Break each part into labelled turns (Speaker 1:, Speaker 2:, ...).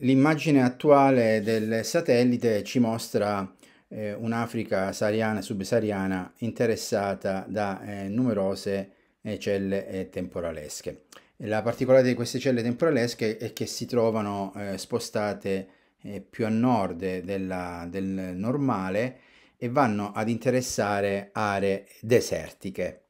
Speaker 1: L'immagine attuale del satellite ci mostra eh, un'Africa sahariana e subsahariana interessata da eh, numerose eh, celle eh, temporalesche. La particolare di queste celle temporalesche è che si trovano eh, spostate eh, più a nord della, del normale e vanno ad interessare aree desertiche.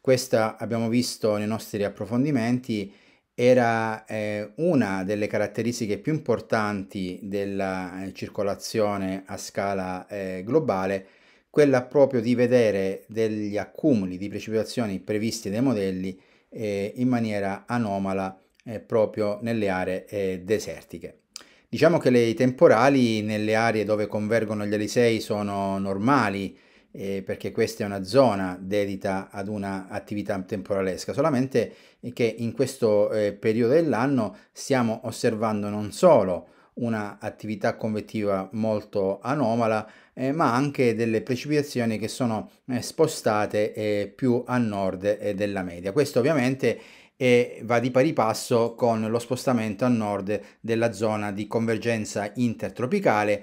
Speaker 1: Questa abbiamo visto nei nostri approfondimenti era eh, una delle caratteristiche più importanti della eh, circolazione a scala eh, globale, quella proprio di vedere degli accumuli di precipitazioni previsti dai modelli eh, in maniera anomala eh, proprio nelle aree eh, desertiche. Diciamo che le temporali nelle aree dove convergono gli alisei sono normali, eh, perché questa è una zona dedita ad un'attività temporalesca, solamente che in questo eh, periodo dell'anno stiamo osservando non solo un'attività convettiva molto anomala, eh, ma anche delle precipitazioni che sono eh, spostate eh, più a nord eh, della media. Questo ovviamente e va di pari passo con lo spostamento a nord della zona di convergenza intertropicale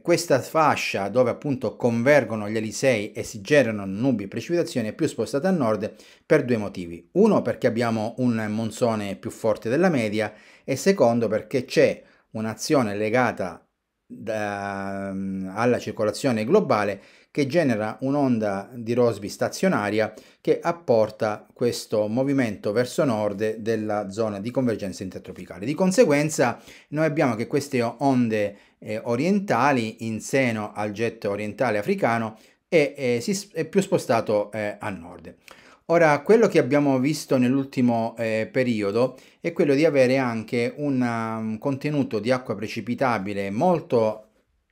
Speaker 1: questa fascia dove appunto convergono gli Elisei e si generano nubi e precipitazioni è più spostata a nord per due motivi. Uno perché abbiamo un monzone più forte della media e secondo perché c'è un'azione legata da, alla circolazione globale che genera un'onda di Rosby stazionaria che apporta questo movimento verso nord della zona di convergenza intertropicale. Di conseguenza noi abbiamo che queste onde eh, orientali in seno al jet orientale africano e eh, si è più spostato eh, a nord. Ora, quello che abbiamo visto nell'ultimo eh, periodo è quello di avere anche una, un um, contenuto di acqua precipitabile molto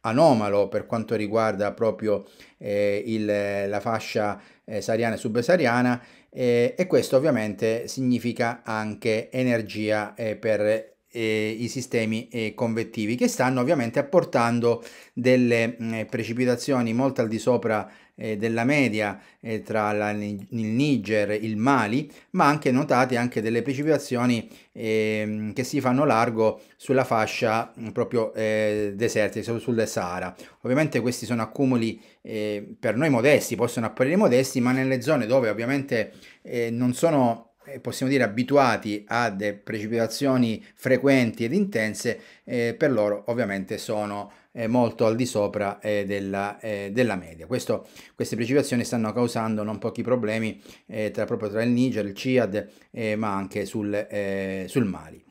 Speaker 1: anomalo per quanto riguarda proprio eh, il, la fascia eh, sahariana e subsahariana eh, e questo ovviamente significa anche energia eh, per eh, i sistemi eh, convettivi che stanno ovviamente apportando delle mh, mm, eh, precipitazioni molto al di sopra eh, della media eh, tra la, il Niger, il Mali, ma anche notate anche delle precipitazioni ehm, che si fanno largo sulla fascia mh, mm, proprio eh, deserta, sul Sahara. Ovviamente questi sono accumuli per noi modesti, possono apparire modesti, ma nelle zone dove ovviamente non sono eh, possiamo dire abituati a precipitazioni frequenti ed intense, eh, per loro ovviamente sono eh, molto al di sopra eh, della, eh, della, media. Questo, queste precipitazioni stanno causando non pochi problemi eh, tra, proprio tra il Niger, il Ciad, ma anche sul, sul Mali.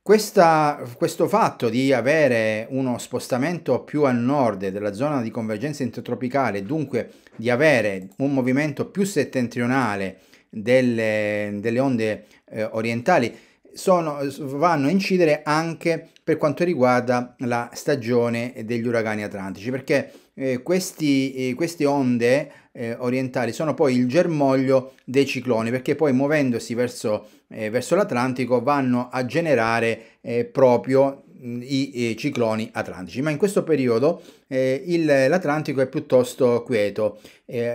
Speaker 1: Questa, questo fatto di avere uno spostamento più a nord della zona di convergenza intertropicale, dunque di avere un movimento più settentrionale delle, delle onde eh, orientali sono, vanno a incidere anche per quanto riguarda la stagione degli uragani atlantici, perché eh, questi, eh, queste onde eh, orientali sono poi il germoglio dei cicloni, perché poi muovendosi verso, eh, verso l'Atlantico vanno a generare eh, proprio i, i, cicloni atlantici. Ma in questo periodo eh, l'Atlantico è piuttosto quieto,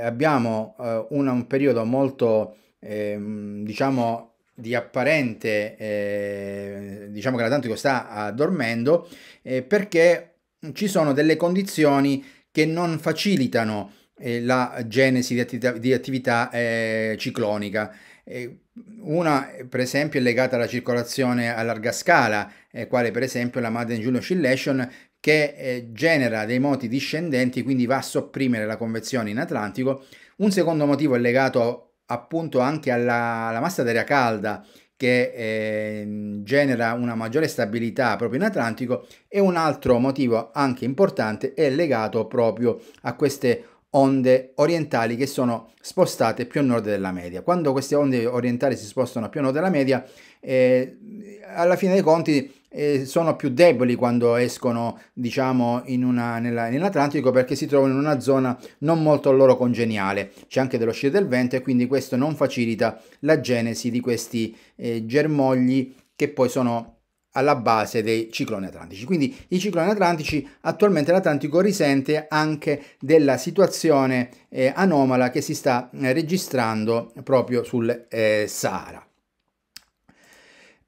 Speaker 1: abbiamo una, un periodo molto ehm, diciamo di apparente, eh, diciamo che l'Atlantico sta dormendo, eh, perché ci sono delle condizioni che non facilitano eh, la genesi di attività, di attività eh, ciclonica. Eh, una, per esempio, è legata alla circolazione a larga scala, eh, quale per esempio la Madden Julian Oscillation, che genera dei moti discendenti, quindi va a sopprimere la convezione in Atlantico. Un secondo motivo è legato appunto anche alla, alla massa d'aria calda che eh, genera una maggiore stabilità proprio in Atlantico e un altro motivo anche importante è legato proprio a queste onde orientali che sono spostate più a nord della media. Quando queste onde orientali si spostano più a nord della media, eh, alla fine dei conti eh, sono più deboli quando escono diciamo in una, nella, nell'Atlantico perché si trovano in una zona non molto loro congeniale c'è anche dello dell'uscita del vento e quindi questo non facilita la genesi di questi eh, germogli che poi sono alla base dei cicloni atlantici. Quindi i cicloni atlantici attualmente l'Atlantico risente anche della situazione eh, anomala che si sta eh, registrando proprio sul eh, Sahara.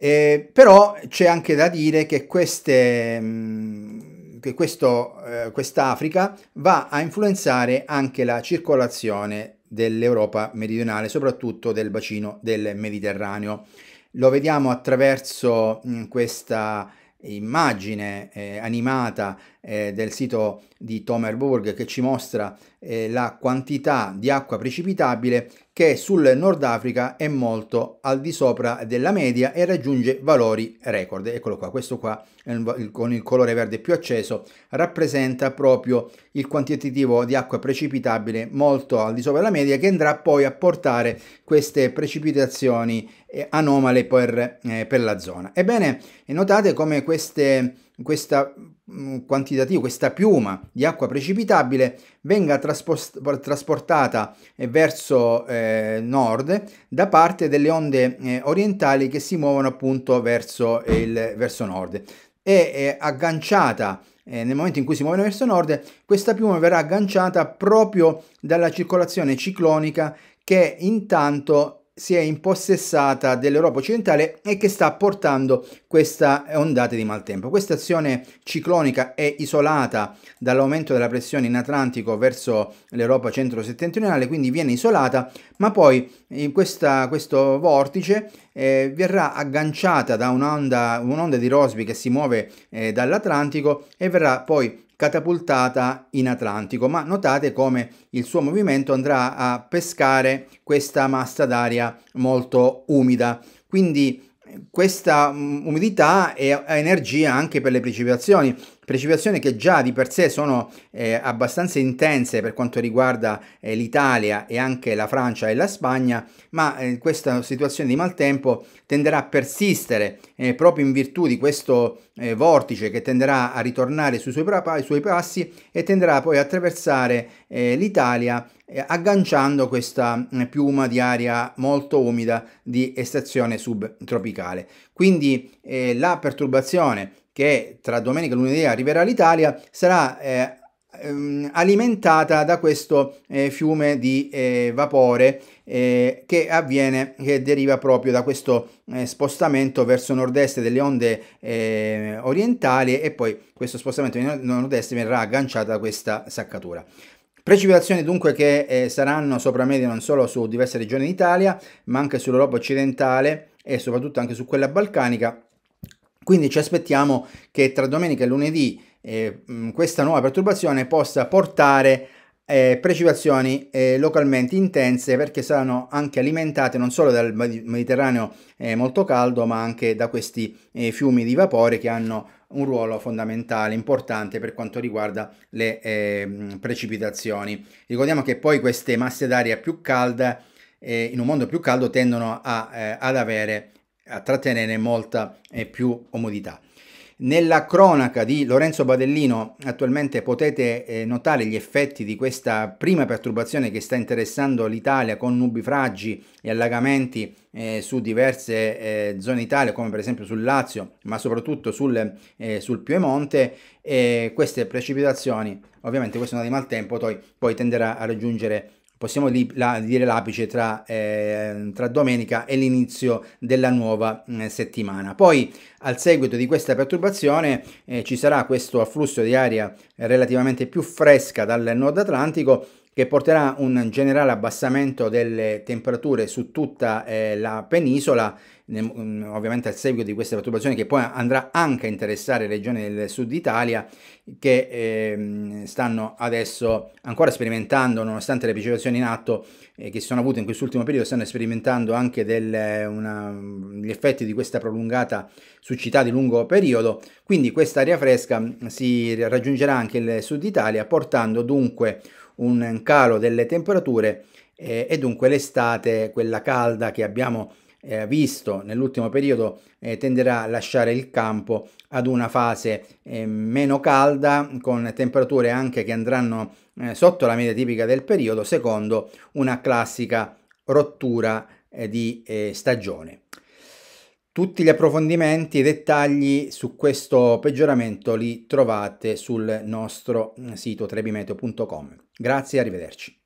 Speaker 1: Eh, però c'è anche da dire che queste, mh, mm, che questo, eh, quest'Africa va a influenzare anche la circolazione dell'Europa meridionale, soprattutto del bacino del Mediterraneo. Lo vediamo attraverso mh, mm, questa immagine eh, animata eh, del sito di Tomerburg che ci mostra eh, la quantità di acqua precipitabile che sul Nord Africa è molto al di sopra della media e raggiunge valori record. Eccolo qua, questo qua con il colore verde più acceso rappresenta proprio il quantitativo di acqua precipitabile molto al di sopra della media che andrà poi a portare queste precipitazioni eh, anomale per, eh, per la zona. Ebbene, notate come queste, questa Mm, quantitativo, questa piuma di acqua precipitabile venga trasportata eh, verso eh, nord da parte delle onde eh, orientali che si muovono appunto verso, il, verso nord È eh, agganciata eh, nel momento in cui si muovono verso nord questa piuma verrà agganciata proprio dalla circolazione ciclonica che intanto si è impossessata dell'Europa occidentale e che sta portando questa ondata di maltempo. Questa azione ciclonica è isolata dall'aumento della pressione in Atlantico verso l'Europa centro-settentrionale, quindi viene isolata, ma poi in questa, questo vortice eh, verrà agganciata da un'onda, un di Rosby che si muove eh, dall'Atlantico e verrà poi catapultata in Atlantico, ma notate come il suo movimento andrà a pescare questa massa d'aria molto umida. Quindi eh, questa mm, umidità è energia anche per le precipitazioni precipitazioni che già di per sé sono eh, abbastanza intense per quanto riguarda eh, l'Italia e anche la Francia e la Spagna, ma eh, questa situazione di maltempo tenderà a persistere eh, proprio in virtù di questo eh, vortice che tenderà a ritornare sui suoi, ai suoi passi e tenderà poi a attraversare eh, l'Italia agganciando questa piuma di aria molto umida di estazione subtropicale. Quindi eh, la perturbazione che tra domenica e lunedì arriverà all'Italia sarà eh, ehm, alimentata da questo eh, fiume di eh, vapore eh, che avviene che deriva proprio da questo eh, spostamento verso nord-est delle onde eh, orientali e poi questo spostamento in nord-est verrà agganciato da questa saccatura. Precipitazioni dunque che eh, saranno sopra media non solo su diverse regioni d'Italia ma anche sull'Europa occidentale e soprattutto anche su quella balcanica quindi ci aspettiamo che tra domenica e lunedì eh, questa nuova perturbazione possa portare eh, precipitazioni eh, localmente intense perché saranno anche alimentate non solo dal Mediterraneo eh, molto caldo ma anche da questi eh, fiumi di vapore che hanno un ruolo fondamentale, importante per quanto riguarda le eh, precipitazioni. Ricordiamo che poi queste masse d'aria più calda in un mondo più caldo tendono a, ad avere a trattenere molta eh, più comodità. Nella cronaca di Lorenzo Badellino attualmente potete eh, notare gli effetti di questa prima perturbazione che sta interessando l'Italia con nubifragi e allagamenti eh, su diverse eh, zone d'Italia come per esempio sul Lazio ma soprattutto sul, eh, sul Piemonte e queste precipitazioni ovviamente questa onda di maltempo poi, poi tenderà a raggiungere possiamo dire l'apice tra, eh, tra domenica e l'inizio della nuova eh, settimana. Poi al seguito di questa perturbazione eh, ci sarà questo afflusso di aria relativamente più fresca dal nord Atlantico che porterà un generale abbassamento delle temperature su tutta eh, la penisola, mm, ovviamente a seguito di queste perturbazioni che poi andrà anche a interessare regioni del sud Italia che eh, stanno adesso ancora sperimentando, nonostante le precipitazioni in atto eh, che si sono avute in quest'ultimo periodo, stanno sperimentando anche del, una, gli effetti di questa prolungata siccità di lungo periodo, quindi quest'aria fresca mm, si raggiungerà anche il sud Italia portando dunque un calo delle temperature eh, e dunque l'estate, quella calda che abbiamo eh, visto nell'ultimo periodo, eh, tenderà a lasciare il campo ad una fase eh, meno calda, con temperature anche che andranno eh, sotto la media tipica del periodo, secondo una classica rottura eh, di stagione. Tutti gli approfondimenti e dettagli su questo peggioramento li trovate sul nostro sito trebimeteo.com. Grazie e arrivederci.